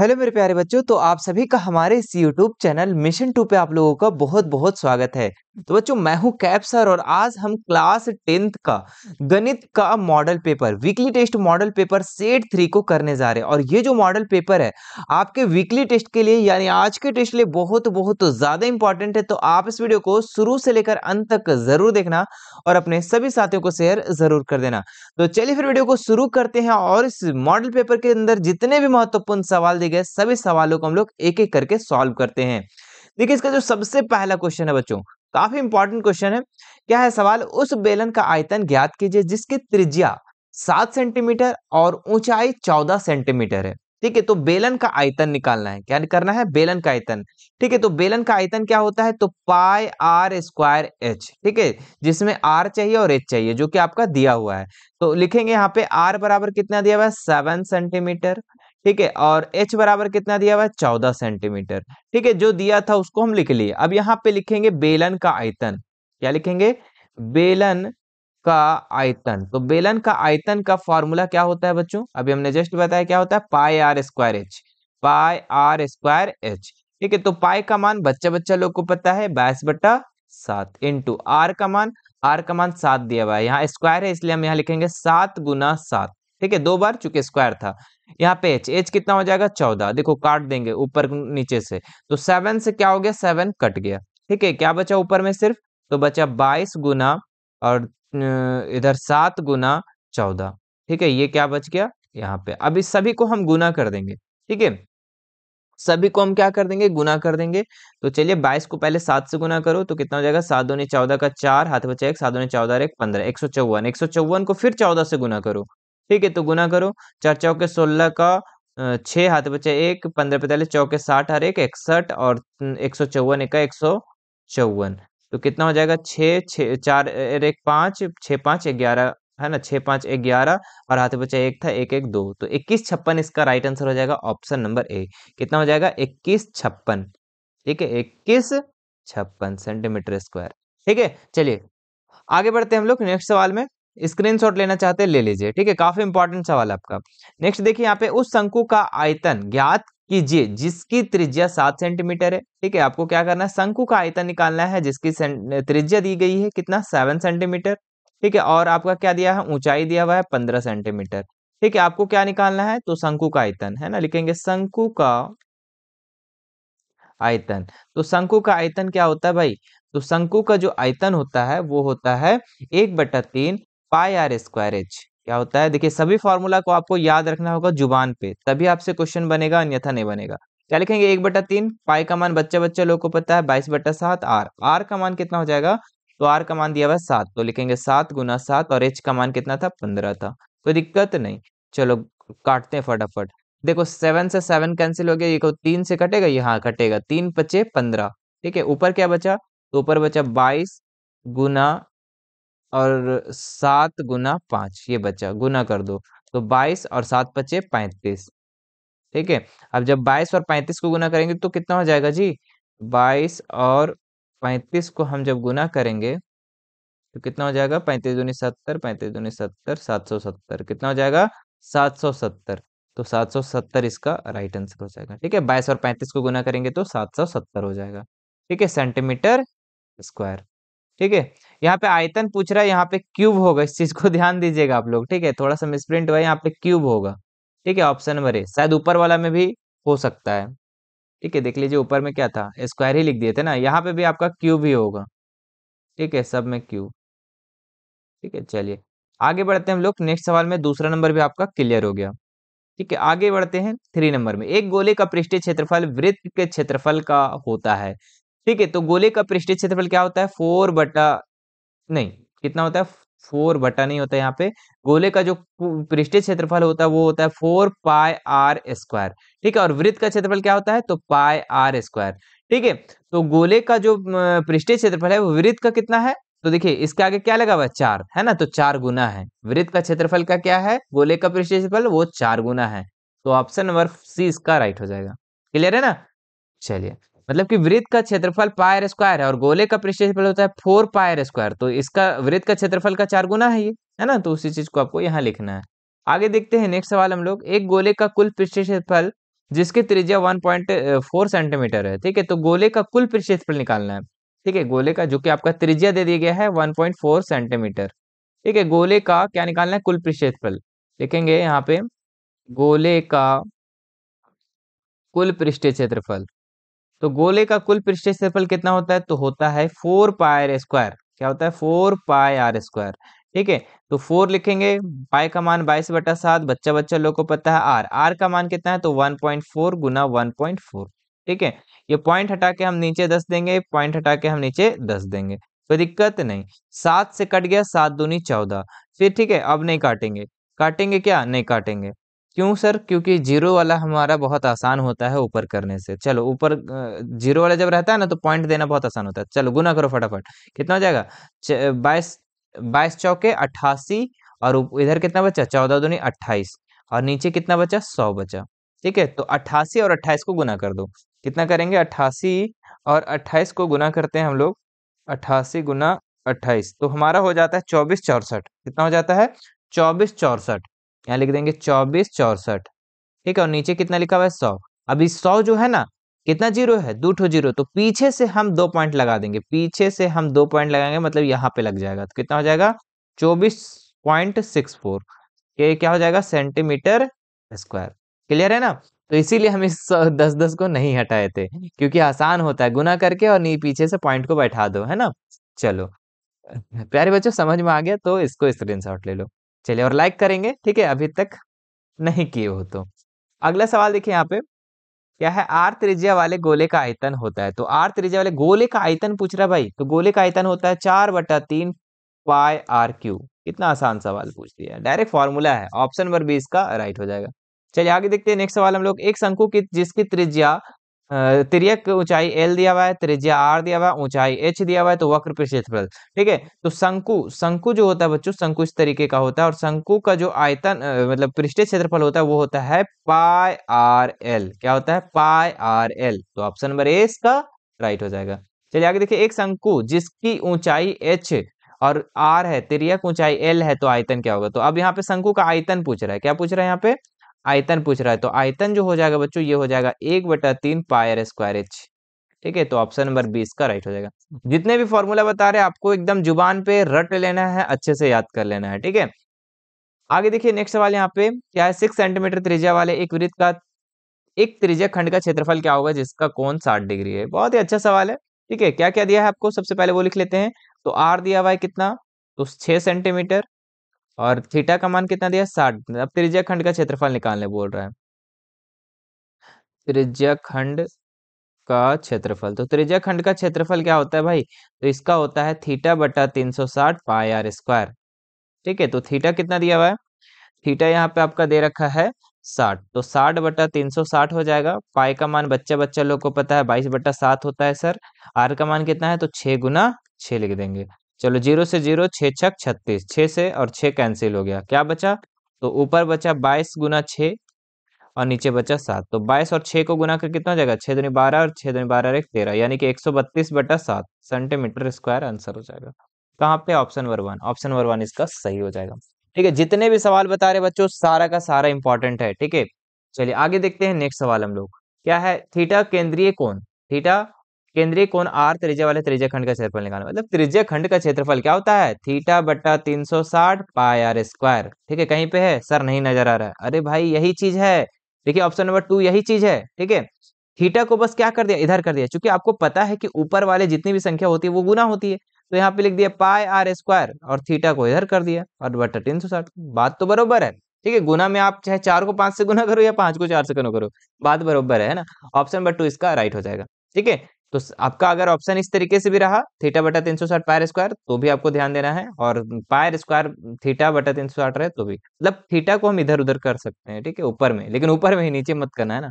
hello मेरे प्यारे बच्चों तो आप सभी का हमारे इस यूट्यूब चैनल मिशन टू पे आप लोगों का बहुत बहुत स्वागत है तो बच्चों मैं हूं कैप सर और आज हम क्लास टेंथ का गणित का model paper weekly test model paper set three को करने जा रहे हैं और ये जो मॉडल पेपर है आपके वीकली टेस्ट के लिए यानी आज के टेस्ट के लिए बहुत बहुत तो ज़्यादा इंपॉर्टेंट है तो आप इस वीडियो को शुरू से लेकर अंत तक ज़रूर देखना और अपने सभी साथियों को शेयर ज़रूर कर देना तो चलिए फिर वीडियो को शुरू करते हैं और इस मॉडल पेपर के अंदर जितने भी महत्वपूर्ण सवाल दिए गए सभी सवालों को हम लोग एक एक करके सॉल्व करते हैं देखिए इसका जो सबसे पहला क्वेश्चन है बच्चों काफी इंपॉर्टेंट क्वेश्चन है क्या है सवाल उस बेलन का आयतन ज्ञात कीजिए जिसकी त्रिज्या सात सेंटीमीटर और ऊंचाई चौदह सेंटीमीटर है ठीक है तो बेलन का आयतन निकालना है क्या करना है बेलन का आयतन ठीक है तो बेलन का आयतन क्या होता है तो पाई आर स्क्वायर एच ठीक है जिसमें आर चाहिए और एच चाहिए जो कि आपका दिया हुआ है तो लिखेंगे यहाँ पे आर बराबर कितना दिया हुआ है सेवन सेंटीमीटर ठीक है और h बराबर कितना दिया हुआ है चौदह सेंटीमीटर ठीक है जो दिया था उसको हम लिख लिए अब यहाँ पे लिखेंगे बेलन का आयतन क्या लिखेंगे बेलन का आयतन तो बेलन का आयतन का फॉर्मूला क्या होता है बच्चों अभी हमने जस्ट बताया क्या होता है pi R square H pi R square H ठीक है तो पाई का मान बच्चा बच्चा लोग को पता है बाईस बट्टा सात इंटू आर का मान आर का मान सात दिया हुआ है यहाँ स्क्वायर है इसलिए हम यहाँ लिखेंगे सात गुना सात ठीक है दो बार चूंकि स्क्वायर था यहाँ पे एच एच कितना हो जाएगा चौदह देखो काट देंगे ऊपर नीचे से तो सेवन से क्या हो गया सेवन कट गया ठीक है क्या बचा ऊपर में सिर्फ तो बचा बाईस गुना और इधर सात गुना चौदह ठीक है ये क्या बच गया यहाँ पे अभी सभी को हम गुना कर देंगे ठीक है सभी को हम क्या कर देंगे गुना कर देंगे तो चलिए बाईस को पहले सात से गुना करो तो कितना हो जाएगा सात दोनी चौदह का चार हाथ बचा एक सात दोनी चौदह एक पंद्रह एक सौ चौवन एक सौ चौवन को फिर चौदह से गुना करो ठीक है तो गुना करो चार चौके सोलह का छः हाथ बचे एक पंद्रह पैंतालीस चौके साठ हर एक इकसठ और एक सौ चौवन एक एक सौ चौवन तो कितना हो जाएगा छः छः चार एक पाँच छः पाँच ग्यारह है ना छः पाँच एक ग्यारह और हाथ बचा एक था एक एक दो तो इक्कीस छप्पन इसका राइट आंसर हो जाएगा ऑप्शन नंबर ए कितना हो जाएगा इक्कीस छप्पन ठीक है इक्कीस छप्पन सेंटीमीटर स्क्वायर ठीक है चलिए आगे बढ़ते हैं हम लोग नेक्स्ट सवाल में स्क्रीनशॉट लेना चाहते हैं ले लीजिए ठीक है काफी इंपॉर्टेंट सवाल आपका नेक्स्ट देखिए यहाँ पे उस शंकु का आयतन ज्ञात कीजिए जिसकी त्रिज्या सात सेंटीमीटर है ठीक है आपको क्या करना है शंकु का आयतन निकालना है जिसकी त्रिज्या दी गई है कितना सेवन सेंटीमीटर ठीक है और आपका क्या दिया है ऊंचाई दिया हुआ है पंद्रह सेंटीमीटर ठीक है आपको क्या निकालना है तो शंकु का आयतन है ना लिखेंगे शंकु का आयतन तो शंकु का आयतन क्या होता है भाई तो शंकु का जो आयतन होता है वो होता है एक बटा तीन पाई आर स्क्वायर एच क्या होता है देखिए सभी फॉर्मूला को आपको याद रखना होगा जुबान पे तभी आपसे क्वेश्चन बनेगा अन्यथा नहीं बनेगा क्या लिखेंगे एक बटा तीन पाई का मान बच्चे बच्चे लोग को पता है बाईस बटा सात आर आर का मान कितना हो जाएगा तो आर का मान दिया हुआ है सात तो लिखेंगे सात गुना सात और एच का मान कितना था पंद्रह था कोई दिक्कत नहीं चलो काटते हैं फटाफट देखो सेवन से सेवन कैंसिल हो गया ये को तीन से कटेगा यहाँ कटेगा तीन पचे पंद्रह ठीक है ऊपर क्या बचा तो ऊपर बचा बाईस गुना और सात गुना पाँच ये बचा गुना कर दो तो बाईस और सात पचे पैंतीस ठीक है अब जब बाईस और पैंतीस को गुना करेंगे तो कितना हो जाएगा जी बाईस और पैंतीस को हम जब गुना करेंगे तो कितना हो जाएगा पैंतीस दूनी सत्तर पैंतीस दूनी सत्तर सात सौ सत्तर कितना हो जाएगा सात सौ सत्तर तो सात सौ सत्तर इसका राइट आंसर हो जाएगा ठीक है बाईस और पैंतीस को गुना करेंगे तो सात सौ सत्तर हो जाएगा ठीक है सेंटीमीटर स्क्वायर ठीक है यहाँ पे आयतन पूछ रहा है यहाँ पे क्यूब होगा इस चीज को ध्यान दीजिएगा आप लोग ठीक है थोड़ा सा मिसप्रिंट हुआ यहाँ पे क्यूब होगा ठीक है ऑप्शन नंबर ए शायद ऊपर वाला में भी हो सकता है ठीक है देख लीजिए ऊपर में क्या था स्क्वायर ही लिख दिए थे ना यहाँ पे भी आपका क्यूब ही होगा ठीक है सब में क्यूब ठीक है चलिए आगे बढ़ते हैं हम लोग नेक्स्ट सवाल में दूसरा नंबर भी आपका क्लियर हो गया ठीक है आगे बढ़ते हैं थ्री नंबर में एक गोले का पृष्ठीय क्षेत्रफल वृत्त के क्षेत्रफल का होता है ठीक है तो गोले का पृष्ठीय क्षेत्रफल क्या होता है फोर बटा नहीं कितना होता है फोर बटा नहीं होता है यहाँ पे गोले का जो पृष्ठीय क्षेत्रफल होता है वो होता है फोर पाई आर स्क्वायर ठीक है और वृत्त का क्षेत्रफल क्या होता है तो पाई आर स्क्वायर ठीक है तो गोले का जो पृष्ठीय क्षेत्रफल है वो वृत्त का कितना है तो देखिए इसके आगे क्या लगा हुआ है चार है ना तो चार गुना है वृत्त का क्षेत्रफल का क्या है गोले का पृष्ठीय क्षेत्रफल वो चार गुना है तो ऑप्शन नंबर सी इसका राइट हो जाएगा क्लियर है ना चलिए मतलब कि वृत्त का क्षेत्रफल पायर स्क्वायर है और गोले का पृष्ठफल होता है फोर पायर स्क्वायर तो इसका वृत्त का क्षेत्रफल का चार गुना है ये है ना तो उसी चीज को आपको यहाँ लिखना है आगे देखते हैं नेक्स्ट सवाल हम लोग एक गोले का कुल पृष्ठफल जिसकी त्रिज्या वन पॉइंट फोर सेंटीमीटर है ठीक है तो गोले का कुल पृष्ठफल निकालना है ठीक है गोले का जो कि आपका त्रिज्या दे दिया गया है वन पॉइंट फोर सेंटीमीटर ठीक है गोले का क्या निकालना है कुल पृष्ठफल देखेंगे यहाँ पे गोले का कुल पृष्ठ क्षेत्रफल तो गोले का कुल पृष्ठ क्षेत्रफल कितना होता है तो होता है फोर पाई स्क्वायर क्या होता है फोर पाई आर स्क्वायर ठीक है तो फोर लिखेंगे पाई का मान बाईस बटा सात बच्चा बच्चा लोग को पता है आर आर का मान कितना है तो वन पॉइंट फोर गुना वन पॉइंट फोर ठीक है ये पॉइंट हटा के हम नीचे दस देंगे पॉइंट हटा के हम नीचे दस देंगे कोई दिक्कत नहीं सात से कट गया सात दूनी चौदह फिर ठीक है अब नहीं काटेंगे काटेंगे क्या नहीं काटेंगे क्यों सर क्योंकि जीरो वाला हमारा बहुत आसान होता है ऊपर करने से चलो ऊपर जीरो वाला जब रहता है ना तो पॉइंट देना बहुत आसान होता है चलो गुना करो फटाफट कितना हो जाएगा बाईस बाईस चौके अट्ठासी और इधर कितना बचा चौदह दुनी अट्ठाईस और नीचे कितना बचा सौ बचा ठीक है तो अट्ठासी और अट्ठाईस को गुना कर दो कितना करेंगे अट्ठासी और अट्ठाईस को गुना करते हैं हम लोग अट्ठासी गुना अट्ठाईस तो हमारा हो जाता है चौबीस चौसठ कितना हो जाता है चौबीस चौसठ यहाँ लिख देंगे चौबीस चौसठ ठीक है और नीचे कितना लिखा हुआ है सौ अभी सौ जो है ना कितना जीरो है दो ठो जीरो तो पीछे से हम दो पॉइंट लगा देंगे पीछे से हम दो पॉइंट लगाएंगे मतलब यहाँ पे लग जाएगा तो कितना हो जाएगा चौबीस पॉइंट सिक्स फोर ये क्या हो जाएगा सेंटीमीटर स्क्वायर क्लियर है ना तो इसीलिए हम इस दस दस को नहीं हटाए थे क्योंकि आसान होता है गुना करके और नहीं पीछे से पॉइंट को बैठा दो है ना चलो प्यारे बच्चों समझ में आ गया तो इसको स्क्रीनशॉट ले लो चलिए और लाइक करेंगे ठीक है अभी तक नहीं किए हो तो अगला सवाल देखिए यहाँ पे क्या है आर त्रिज्या वाले गोले का आयतन होता है तो आर त्रिज्या वाले गोले का आयतन पूछ रहा भाई तो गोले का आयतन होता है चार बटा तीन पाई आर क्यू कितना आसान सवाल पूछ दिया डायरेक्ट फॉर्मूला है ऑप्शन नंबर बी इसका राइट हो जाएगा चलिए आगे देखते हैं नेक्स्ट सवाल हम लोग एक शंकु की जिसकी त्रिज्या तिरक ऊंचाई एल दिया हुआ है त्रिज्या आर दिया हुआ है ऊंचाई एच दिया हुआ है तो वक्र क्षेत्रफल ठीक है तो शंकु शंकु जो होता है बच्चों शंकु इस तरीके का होता है और शंकु का जो आयतन मतलब पृष्ठ क्षेत्रफल होता है वो होता है पाई आर एल क्या होता है पाई आर एल तो ऑप्शन नंबर ए इसका राइट हो जाएगा चलिए आगे देखिए एक शंकु जिसकी ऊंचाई एच और आर है तिरक ऊंचाई एल है तो आयतन क्या होगा तो अब यहाँ पे शंकु का आयतन पूछ रहा है क्या पूछ रहा है यहाँ पे आयतन पूछ रहा है तो आयतन जो हो जाएगा बच्चों ये हो जाएगा एक बटा तीन पायर स्क्वायर एच ठीक है तो ऑप्शन नंबर बीस का राइट हो जाएगा जितने भी फॉर्मूला बता रहे हैं आपको एकदम जुबान पे रट लेना है अच्छे से याद कर लेना है ठीक है आगे देखिए नेक्स्ट सवाल यहाँ पे क्या है सिक्स सेंटीमीटर त्रिज्या वाले एक वृत्त का एक त्रिज्या खंड का क्षेत्रफल क्या होगा जिसका कौन साठ डिग्री है बहुत ही अच्छा सवाल है ठीक है क्या क्या दिया है आपको सबसे पहले वो लिख लेते हैं तो आर दिया हुआ है कितना तो छह सेंटीमीटर और थीटा का मान कितना दिया साठ अब त्रिज्या खंड का क्षेत्रफल निकालने बोल रहा है त्रिज्या खंड का क्षेत्रफल तो त्रिज्या खंड का क्षेत्रफल क्या होता है भाई तो इसका होता है थीटा बटा तीन सौ साठ पाई आर स्क्वायर ठीक है तो थीटा कितना दिया हुआ है थीटा यहाँ पे आपका दे रखा है साठ तो साठ बटा तीन सौ साठ हो जाएगा पाई का मान बच्चा बच्चा लोग को पता है बाईस बटा सात होता है सर आर का मान कितना है तो छह गुना छः लिख देंगे चलो जीरो से जीरो छ छक छत्तीस छ से और छ कैंसिल हो गया क्या बचा तो ऊपर बचा बाईस गुना छ और नीचे बचा सात तो बाईस और छह को गुना कर कितना जाएगा छह दुनी बारह और छह दुनी बारह एक तेरह यानी कि एक सौ बत्तीस बटा सात सेंटीमीटर स्क्वायर आंसर हो जाएगा कहाँ पे option number one option number one इसका सही हो जाएगा ठीक है जितने भी सवाल बता रहे बच्चों सारा का सारा इंपॉर्टेंट है ठीक है चलिए आगे देखते हैं नेक्स्ट सवाल हम लोग क्या है थीटा केंद्रीय कौन थीटा केंद्रीय कोण आर त्रिज्या वाले त्रिज्या खंड का क्षेत्रफल निकालना मतलब त्रिज्या खंड का क्षेत्रफल क्या होता है थीटा बट्टा तीन सौ साठ पाई आर स्क्वायर ठीक है कहीं पे है सर नहीं नजर आ रहा है अरे भाई यही चीज है देखिए ऑप्शन नंबर टू यही चीज है ठीक है थीटा को बस क्या कर दिया इधर कर दिया चूंकि आपको पता है कि ऊपर वाले जितनी भी संख्या होती है वो गुना होती है तो यहाँ पे लिख दिया पाई आर स्क्वायर और थीटा को इधर कर दिया और बट्टा तीन सौ साठ बात तो बरोबर है ठीक है गुना में आप चाहे चार को पांच से गुना करो या पांच को चार से गुना करो बात बरोबर है ना ऑप्शन नंबर टू इसका राइट हो जाएगा ठीक है तो आपका अगर ऑप्शन इस तरीके से भी रहा थीटा बटा तीन सौ साठ पायर स्क्वायर तो भी आपको ध्यान देना है और पायर स्क्वायर थीटा बटा तीन सौ साठ रहे तो भी मतलब थीटा को हम इधर उधर कर सकते हैं ठीक है ऊपर में लेकिन ऊपर में ही नीचे मत करना है ना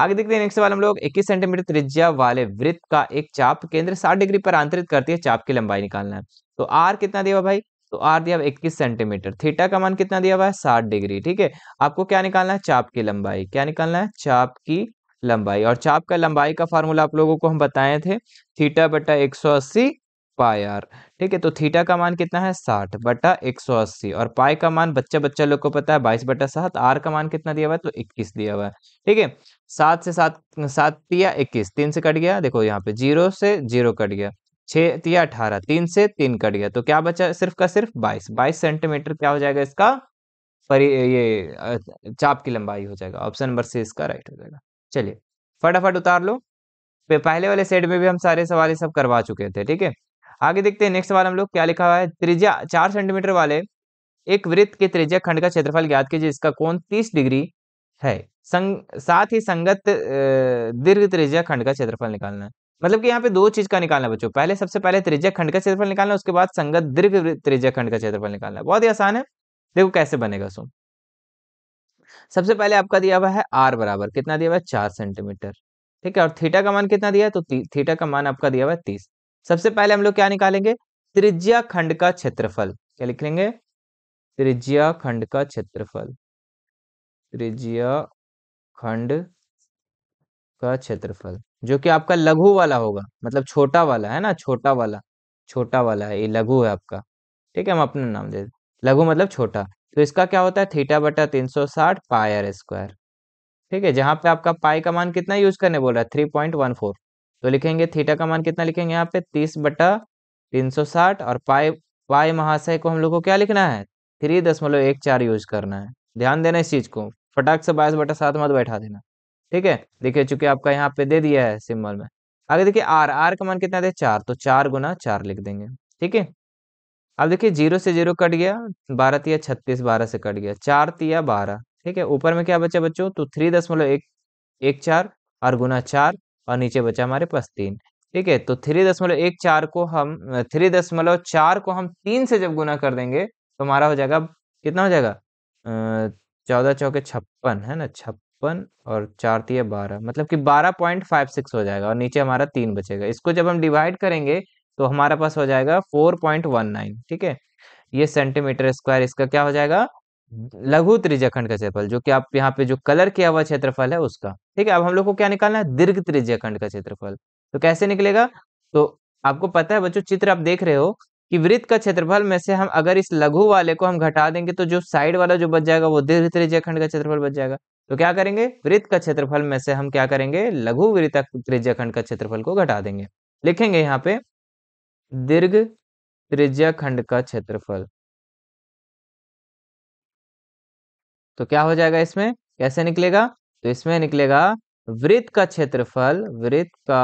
आगे देखते हैं नेक्स्ट सवाल हम लोग इक्कीस सेंटीमीटर त्रिज्या वाले वृत्त का एक चाप केंद्र साठ डिग्री पर आंतरित करती है चाप की लंबाई निकालना है तो आर कितना दिया भाई तो आर दिया इक्कीस सेंटीमीटर थीटा का मान कितना दिया हुआ है साठ डिग्री ठीक है आपको क्या निकालना है चाप की लंबाई क्या निकालना है चाप की लंबाई और चाप का लंबाई का फार्मूला आप लोगों को हम बताए थे थीटा बटा एक सौ अस्सी पाई आर ठीक है तो थीटा का मान कितना है साठ बटा एक सौ अस्सी और पाई का मान बच्चा बच्चा लोग को पता है बाईस बटा सात आर का मान कितना दिया हुआ है तो इक्कीस दिया हुआ है ठीक है सात से सात सात तिया इक्कीस तीन से कट गया देखो यहाँ पे जीरो से जीरो कट गया छह तिया अठारह तीन से तीन कट गया तो क्या बचा सिर्फ का सिर्फ बाईस बाईस सेंटीमीटर क्या हो जाएगा इसका परि ये चाप की लंबाई हो जाएगा ऑप्शन नंबर सी इसका राइट हो जाएगा चलिए फटाफट उतार लो पहले वाले सेट में भी हम सारे सवाल सब करवा चुके थे ठीक है आगे देखते हैं नेक्स्ट सवाल हम लोग क्या लिखा हुआ है त्रिज्या चार सेंटीमीटर वाले एक वृत्त के त्रिज्या खंड का क्षेत्रफल ज्ञात कीजिए इसका कोण तीस डिग्री है संग साथ ही संगत दीर्घ त्रिज्या खंड का क्षेत्रफल निकालना है मतलब कि यहाँ पे दो चीज का निकालना बच्चों पहले सबसे पहले त्रिज्या खंड का क्षेत्रफल निकालना उसके बाद संगत दीर्घ त्रिज्या खंड का क्षेत्रफल निकालना बहुत ही आसान है देखो कैसे बनेगा सो सबसे पहले आपका दिया हुआ है आर बराबर कितना दिया हुआ है चार सेंटीमीटर ठीक है और थीटा का मान कितना दिया है तो थीटा का मान आपका दिया हुआ है तीस सबसे पहले हम लोग क्या निकालेंगे त्रिज्या खंड का क्षेत्रफल क्या लिख लेंगे त्रिज्या खंड का क्षेत्रफल त्रिज्या खंड का क्षेत्रफल जो कि आपका लघु वाला होगा मतलब छोटा वाला है ना छोटा वाला छोटा वाला है ये लघु है आपका ठीक है हम अपना नाम दे लघु मतलब छोटा तो इसका क्या होता है थीटा बटा तीन सौ साठ पायर स्क्वायर ठीक है जहां पे आपका पाई का मान कितना यूज करने बोल रहा है थ्री पॉइंट वन फोर तो लिखेंगे थीटा का मान कितना लिखेंगे यहाँ पे तीस बटा तीन सौ साठ और पाई पाई महाशय को हम लोग को क्या लिखना है थ्री दशमलव एक चार यूज करना है ध्यान देना इस चीज को फटाक से बाईस बटा सात मत बैठा देना ठीक है देखिए चूंकि आपका यहाँ पे दे दिया है सिम्बल में आगे देखिए आर आर का मान कितना दे चार तो चार गुना चार लिख देंगे ठीक है अब देखिए जीरो से जीरो कट गया बारह तिया छत्तीस बारह से कट गया चार तिया बारह ठीक है ऊपर में क्या बचा बच्चों तो थ्री दशमलव एक एक चार और गुना चार और नीचे बचा हमारे पास तीन ठीक है तो थ्री दशमलव एक चार को हम थ्री दशमलव चार को हम तीन से जब गुना कर देंगे तो हमारा हो जाएगा कितना हो जाएगा चौदह चौके छप्पन है ना छप्पन और चार तीय बारह मतलब कि बारह पॉइंट फाइव सिक्स हो जाएगा और नीचे हमारा तीन बचेगा इसको जब हम डिवाइड करेंगे तो हमारे पास हो जाएगा फोर पॉइंट वन नाइन ठीक है ये सेंटीमीटर स्क्वायर इसका क्या हो जाएगा लघु त्रिज्याखंड का क्षेत्रफल जो कि आप यहाँ पे जो कलर किया हुआ क्षेत्रफल है उसका ठीक है अब हम लोग को क्या निकालना है दीर्घ त्रिज्याखंड का क्षेत्रफल तो कैसे निकलेगा तो आपको पता है बच्चों चित्र आप देख रहे हो कि वृत्त का क्षेत्रफल में से हम अगर इस लघु वाले को हम घटा देंगे तो जो साइड वाला जो बच जाएगा वो दीर्घ त्रिज्याखंड का क्षेत्रफल बच जाएगा तो क्या करेंगे वृत्त का क्षेत्रफल में से हम क्या करेंगे लघु वृत्त त्रिज्याखंड का क्षेत्रफल को घटा देंगे लिखेंगे यहाँ पे दीर्घ त्रिज्या खंड का क्षेत्रफल तो क्या हो जाएगा इसमें कैसे निकलेगा तो इसमें निकलेगा वृत्त का क्षेत्रफल वृत्त का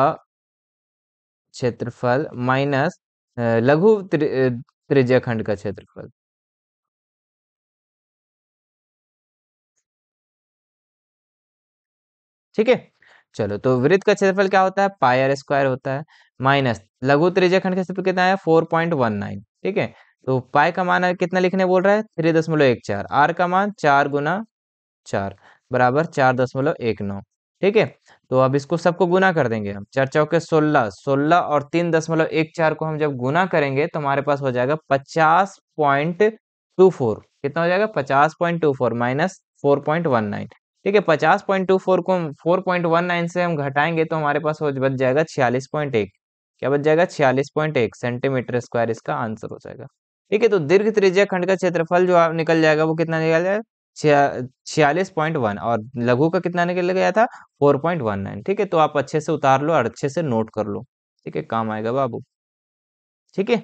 क्षेत्रफल माइनस लघु त्रिज्या खंड का क्षेत्रफल ठीक है चलो तो वृत्त का क्षेत्रफल क्या होता है पायर स्क्वायर होता है माइनस लघु त्रिज्या खंड का क्षेत्रफल कितना है फोर पॉइंट वन नाइन ठीक है तो पाई का मान कितना लिखने बोल रहा है थ्री दशमलव एक चार आर का मान चार गुना चार बराबर चार दशमलव एक नौ ठीक है तो अब इसको सबको गुना कर देंगे हम चार चौके सोलह सोलह और तीन दशमलव एक चार को हम जब गुना करेंगे तो हमारे पास हो जाएगा पचास पॉइंट टू फोर कितना हो जाएगा पचास point two four minus four point one nine ठीक है पचास पॉइंट टू फोर को फोर पॉइंट वन नाइन से हम घटाएंगे तो हमारे पास हो बच जाएगा छियालीस पॉइंट एक क्या बच जाएगा छियालीस पॉइंट एक सेंटीमीटर स्क्वायर इसका आंसर हो जाएगा ठीक है तो दीर्घ त्रिज्या खंड का क्षेत्रफल जो निकल जाएगा वो कितना निकल जाएगा छियालीस पॉइंट वन और लघु का कितना निकल गया था फोर पॉइंट वन नाइन ठीक है तो आप अच्छे से उतार लो और अच्छे से नोट कर लो ठीक है काम आएगा बाबू ठीक है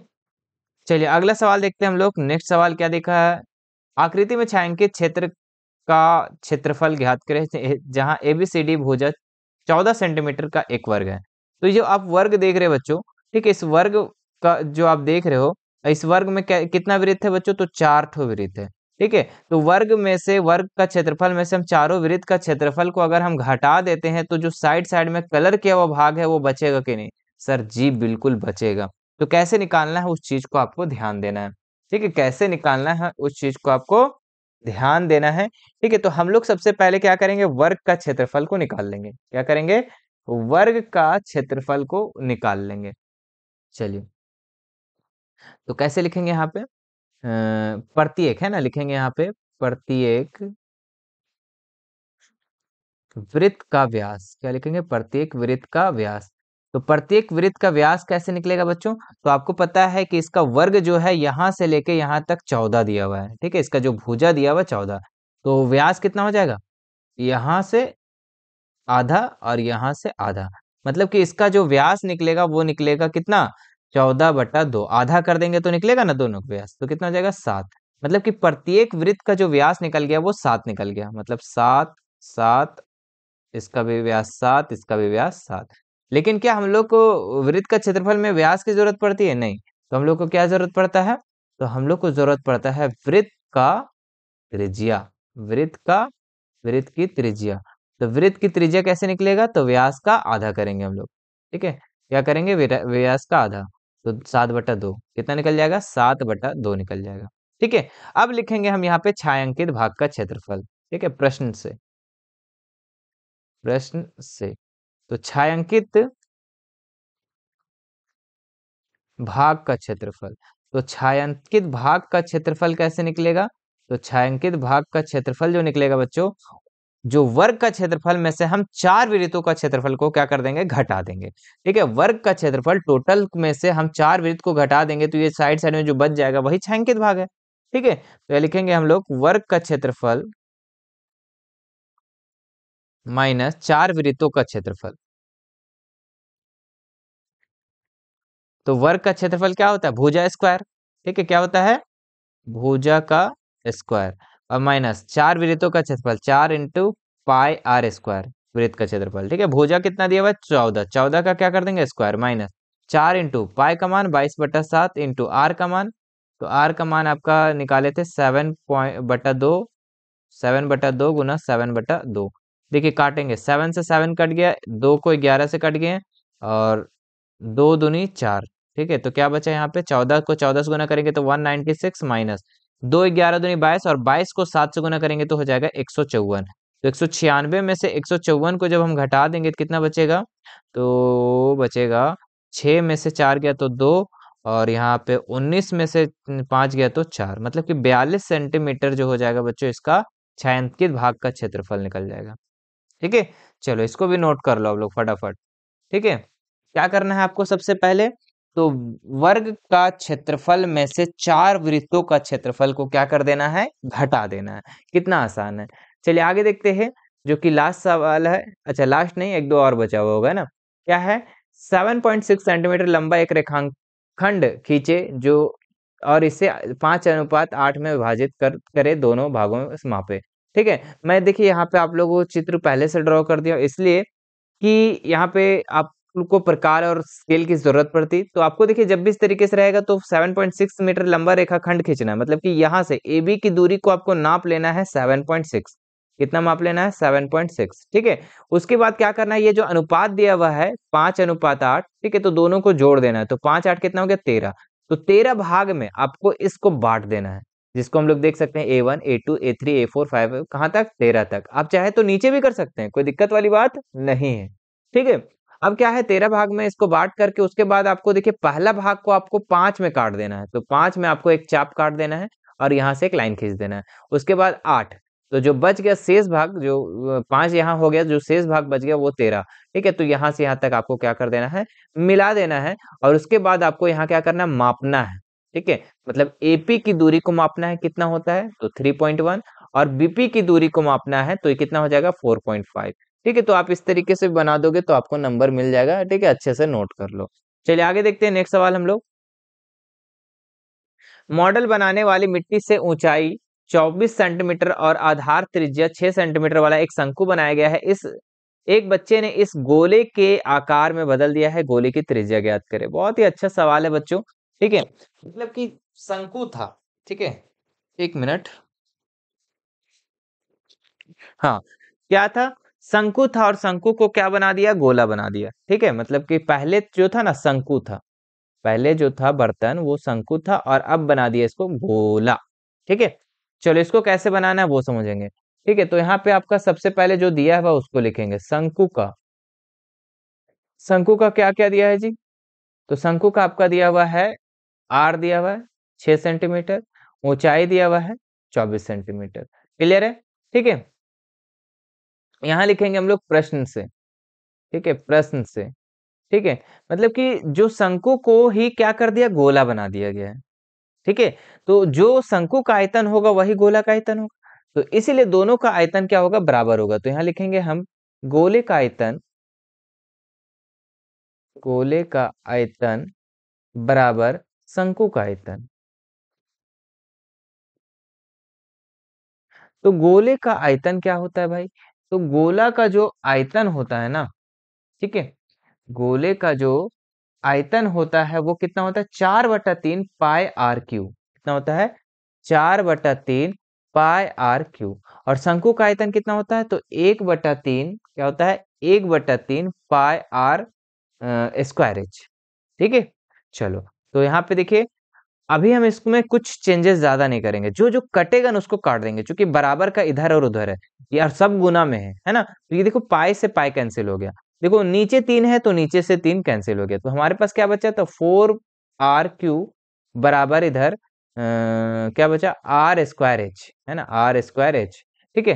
चलिए अगला सवाल देखते हैं हम लोग नेक्स्ट सवाल क्या देखा है आकृति में छायांकित क्षेत्र का क्षेत्रफल ज्ञात करें जहां ए बी सी डी भुजा चौदह सेंटीमीटर का एक वर्ग है तो जो आप वर्ग देख रहे बच्चों ठीक है इस वर्ग का जो आप देख रहे हो इस वर्ग में कितना वृत्त है बच्चों तो चार ठो वृत्त है ठीक है तो वर्ग में से वर्ग का क्षेत्रफल में से हम चारों वृत्त का क्षेत्रफल को अगर हम घटा देते हैं तो जो साइड साइड में कलर किया हुआ भाग है वो बचेगा कि नहीं सर जी बिल्कुल बचेगा तो कैसे निकालना है उस चीज को आपको ध्यान देना है ठीक है कैसे निकालना है उस चीज को आपको ध्यान देना है ठीक है तो हम लोग सबसे पहले क्या करेंगे वर्ग का क्षेत्रफल को निकाल लेंगे क्या करेंगे वर्ग का क्षेत्रफल को निकाल लेंगे चलिए तो कैसे लिखेंगे यहाँ पे प्रत्येक है ना लिखेंगे यहाँ पे प्रत्येक वृत्त का व्यास क्या लिखेंगे प्रत्येक वृत्त का व्यास तो प्रत्येक वृत्त का व्यास कैसे निकलेगा बच्चों तो आपको पता है कि इसका वर्ग जो है यहां से लेके यहाँ तक चौदह दिया हुआ है ठीक है इसका जो भुजा दिया हुआ चौदह तो व्यास कितना हो जाएगा यहां से आधा और यहाँ से आधा मतलब कि इसका जो व्यास निकलेगा वो निकलेगा कितना चौदह बटा दो आधा कर देंगे तो निकलेगा ना दोनों का व्यास तो कितना हो जाएगा सात मतलब कि प्रत्येक वृत्त का जो व्यास निकल गया वो सात निकल गया मतलब सात सात इसका भी व्यास सात इसका भी व्यास सात लेकिन क्या हम लोग को वृत्त का क्षेत्रफल में व्यास की जरूरत पड़ती है नहीं तो हम लोग को क्या जरूरत पड़ता है तो हम लोग को जरूरत पड़ता है वृत्त का त्रिज्या वृत्त का वृत्त की त्रिज्या तो वृत्त की त्रिज्या कैसे निकलेगा तो व्यास का आधा करेंगे हम लोग ठीक है क्या करेंगे व्यास का आधा तो सात बटा दो कितना निकल जाएगा सात बटा दो निकल जाएगा ठीक है अब लिखेंगे हम यहाँ पे छायांकित भाग का क्षेत्रफल ठीक है प्रश्न से प्रश्न से तो छायांकित भाग का क्षेत्रफल तो छायांकित भाग का क्षेत्रफल कैसे निकलेगा तो छायांकित भाग का क्षेत्रफल जो निकलेगा बच्चों जो वर्ग का क्षेत्रफल में से हम चार विरितों का क्षेत्रफल को क्या कर देंगे घटा देंगे ठीक है वर्ग का क्षेत्रफल टोटल में से हम चार विरित को घटा देंगे तो ये साइड साइड में जो बच जाएगा वही छायांकित भाग है ठीक है तो ये लिखेंगे हम लोग वर्ग का क्षेत्रफल माइनस चार विरितों का क्षेत्रफल तो वर्ग का क्षेत्रफल क्या होता है भुजा स्क्वायर ठीक है क्या होता है भुजा का स्क्वायर और माइनस चार वृत्तों का क्षेत्रफल चार इंटू पाई आर स्क्वायर वृत्त का क्षेत्रफल ठीक है भुजा कितना दिया हुआ है चौदह चौदह का क्या कर देंगे स्क्वायर माइनस चार इंटू पाई का मान बाईस बटा सात इंटू आर का मान तो आर का मान आपका निकाले थे सेवन पॉइंट बटा दो सेवन बटा दो गुना सेवन बटा दो देखिए काटेंगे सेवन से सेवन कट गया दो को ग्यारह से कट गए और दो दुनी चार ठीक है तो क्या बचा यहाँ पे चौदह को चौदह से गुना करेंगे तो वन नाइनटी सिक्स माइनस दो ग्यारह दूनी बाईस और बाईस को सात से गुना करेंगे तो हो जाएगा एक सौ चौवन तो एक सौ छियानवे में से एक सौ चौवन को जब हम घटा देंगे तो कितना बचेगा तो बचेगा छः में से चार गया तो दो और यहाँ पे उन्नीस में से पाँच गया तो चार मतलब कि बयालीस सेंटीमीटर जो हो जाएगा बच्चों इसका छायांकित भाग का क्षेत्रफल निकल जाएगा ठीक है चलो इसको भी नोट कर लो आप लोग फटाफट ठीक है क्या करना है आपको सबसे पहले तो वर्ग का क्षेत्रफल में से चार वृत्तों का क्षेत्रफल को क्या कर देना है घटा देना है कितना आसान है चलिए आगे देखते हैं जो कि लास्ट सवाल है अच्छा लास्ट नहीं एक दो और बचा हुआ होगा ना क्या है 7.6 सेंटीमीटर लंबा एक खंड खींचे जो और इसे पांच अनुपात आठ में विभाजित कर करे दोनों भागों में मापे ठीक है मैं देखिए यहाँ पे आप लोगों को चित्र पहले से ड्रॉ कर दिया इसलिए कि यहाँ पे आप को प्रकार और स्केल की जरूरत पड़ती तो आपको देखिए जब भी इस तरीके से रहेगा तो 7.6 मीटर लंबा रेखा खंड खींचना है मतलब कि यहाँ से ए बी की दूरी को आपको नाप लेना है 7.6 कितना माप लेना है 7.6 ठीक है उसके बाद क्या करना है ये जो अनुपात दिया हुआ है पांच अनुपात आठ ठीक है तो दोनों को जोड़ देना है तो पांच आठ कितना हो गया तेरह तो तेरह भाग में आपको इसको बांट देना है जिसको हम लोग देख सकते हैं A one A two A three A four five कहाँ तक तेरह तक आप चाहे तो नीचे भी कर सकते हैं कोई दिक्कत वाली बात नहीं है ठीक है अब क्या है तेरह भाग में इसको बांट करके उसके बाद आपको देखिए पहला भाग को आपको पांच में काट देना है तो पांच में आपको एक चाप काट देना है और यहाँ से एक लाइन खींच देना है उसके बाद आठ तो जो बच गया शेष भाग जो पांच यहाँ हो गया जो शेष भाग बच गया वो तेरह ठीक है तो यहाँ से यहाँ तक आपको क्या कर देना है मिला देना है और उसके बाद आपको यहाँ क्या करना है मापना है ठीक है मतलब एपी की दूरी को मापना है कितना होता है तो थ्री पॉइंट वन और बीपी की दूरी को मापना है तो ये कितना हो जाएगा फोर पॉइंट फाइव ठीक है तो आप इस तरीके से बना दोगे तो आपको नंबर मिल जाएगा ठीक है अच्छे से नोट कर लो चलिए आगे देखते हैं नेक्स्ट सवाल हम लोग मॉडल बनाने वाली मिट्टी से ऊंचाई 24 सेंटीमीटर और आधार त्रिज्या 6 सेंटीमीटर वाला एक शंकु बनाया गया है इस एक बच्चे ने इस गोले के आकार में बदल दिया है गोले की त्रिज्या ज्ञात करें बहुत ही अच्छा सवाल है बच्चों ठीक है मतलब कि शंकु था ठीक है एक मिनट हाँ क्या था शंकु था और शंकु को क्या बना दिया गोला बना दिया ठीक है मतलब कि पहले जो था ना शंकु था पहले जो था बर्तन वो शंकु था और अब बना दिया इसको गोला ठीक है चलो इसको कैसे बनाना है वो समझेंगे ठीक है तो यहाँ पे आपका सबसे पहले जो दिया हुआ उसको लिखेंगे शंकु का शंकु का क्या क्या दिया है जी तो शंकु का आपका दिया हुआ है आर दिया हुआ है छह सेंटीमीटर ऊंचाई दिया हुआ है चौबीस सेंटीमीटर क्लियर है ठीक है यहाँ लिखेंगे हम लोग प्रश्न से ठीक है प्रश्न से ठीक है मतलब कि जो शंकु को ही क्या कर दिया गोला बना दिया गया है ठीक है तो जो शंकु का आयतन होगा वही गोला का आयतन होगा तो इसीलिए दोनों का आयतन क्या होगा बराबर होगा तो यहां लिखेंगे हम गोले का आयतन गोले का आयतन बराबर शंकु का आयतन तो गोले का आयतन क्या होता है भाई तो गोला का जो आयतन होता है ना ठीक है गोले का जो आयतन होता है वो कितना होता है चार बटा तीन पाए आर क्यू कितना होता है चार बटा तीन पाए आर क्यू और शंकु का आयतन कितना होता है तो एक बटा तीन क्या होता है एक बटा तीन पाए आर स्क्वायर एच ठीक है चलो तो यहाँ पे देखिए अभी हम इसमें कुछ चेंजेस ज्यादा नहीं करेंगे जो जो कटेगा ना उसको काट देंगे क्योंकि बराबर का इधर और उधर है यार सब गुना में है है ना तो ये देखो पाई से पाई कैंसिल हो गया देखो नीचे तीन है तो नीचे से तीन कैंसिल हो गया तो हमारे पास क्या बचा तो फोर आर क्यू बराबर इधर आ, क्या बचा आर स्क्वायर एच है ना आर स्क्वायर एच ठीक है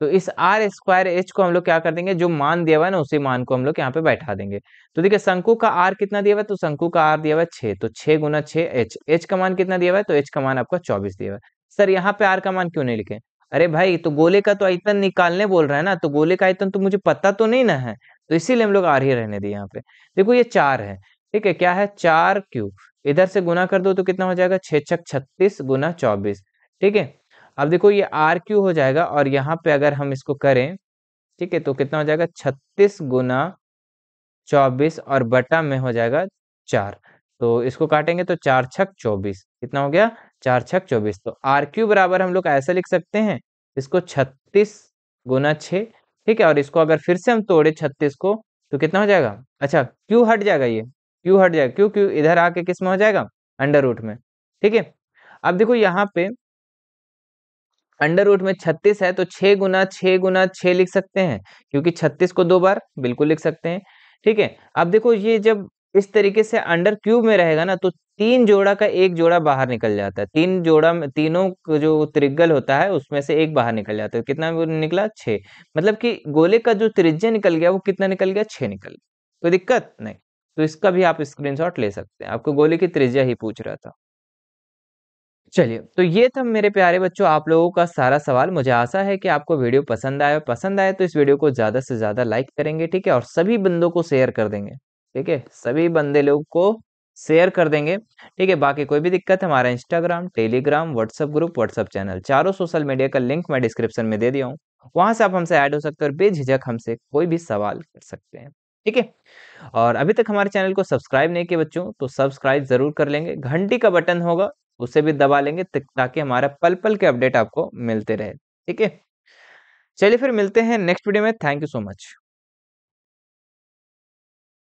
तो इस आर स्क्वायर एच को हम लोग क्या कर देंगे जो मान दिया हुआ है ना उसी मान को हम लोग यहाँ पे बैठा देंगे तो देखिए शंकु का आर कितना दिया हुआ है तो शंकु का आर दिया हुआ है तो छे गुना छे एच एच का मान कितना दिया हुआ है तो एच का मान आपका चौबीस दिया हुआ है सर यहाँ पे आर का मान क्यों नहीं लिखे अरे भाई तो गोले का तो आयतन निकालने बोल रहा है ना तो गोले का आयतन तो मुझे पता तो नहीं ना है तो इसीलिए हम लोग आर ही रहने दिए यहाँ पे देखो ये चार है ठीक है क्या है चार क्यूब इधर से गुना कर दो तो कितना हो जाएगा छः छक छत्तीस गुना चौबीस ठीक है अब देखो ये आर क्यू हो जाएगा और यहाँ पे अगर हम इसको करें ठीक है तो कितना हो जाएगा छत्तीस गुना चौबीस और बटा में हो जाएगा चार तो इसको काटेंगे तो चार छक चौबीस कितना हो गया चार छक चौबीस तो आर क्यू बराबर हम लोग ऐसा लिख सकते हैं इसको छत्तीस गुना छः ठीक है और इसको अगर फिर से हम तोड़े छत्तीस को तो कितना हो जाएगा अच्छा क्यू हट जाएगा ये क्यू हट जाएगा क्यू क्यू इधर आके किस में हो जाएगा अंडर रूट में ठीक है अब देखो यहाँ पे अंडर रूट में छत्तीस है तो छह गुना छः गुना छः लिख सकते हैं क्योंकि छत्तीस को दो बार बिल्कुल लिख सकते हैं ठीक है अब देखो ये जब इस तरीके से अंडर क्यूब में रहेगा ना तो तीन जोड़ा का एक जोड़ा बाहर निकल जाता है तीन जोड़ा तीनों जो त्रिगल होता है उसमें से एक बाहर निकल जाता है कितना निकला छः मतलब कि गोले का जो त्रिज्या निकल गया वो कितना निकल गया छः निकल गया कोई दिक्कत नहीं तो इसका भी आप स्क्रीनशॉट ले सकते हैं आपको गोले की त्रिज्या ही पूछ रहा था चलिए तो ये था मेरे प्यारे बच्चों आप लोगों का सारा सवाल मुझे आशा है कि आपको वीडियो पसंद आया पसंद आए तो इस वीडियो को ज़्यादा से ज़्यादा लाइक करेंगे ठीक है और सभी बंदों को शेयर कर देंगे ठीक है सभी बंदे लोग को शेयर कर देंगे ठीक है बाकी कोई भी दिक्कत हमारा Instagram Telegram WhatsApp group WhatsApp channel चारों सोशल मीडिया का लिंक मैं डिस्क्रिप्शन में दे दिया हूँ वहां से आप हमसे ऐड हो सकते हैं और बेझिझक हमसे कोई भी सवाल कर सकते हैं ठीक है और अभी तक हमारे चैनल को सब्सक्राइब नहीं किए बच्चों तो सब्सक्राइब जरूर कर लेंगे घंटी का बटन होगा उसे भी दबा लेंगे ताकि हमारा पल पल के अपडेट आपको मिलते रहे ठीक है चलिए फिर मिलते हैं नेक्स्ट वीडियो में थैंक यू सो मच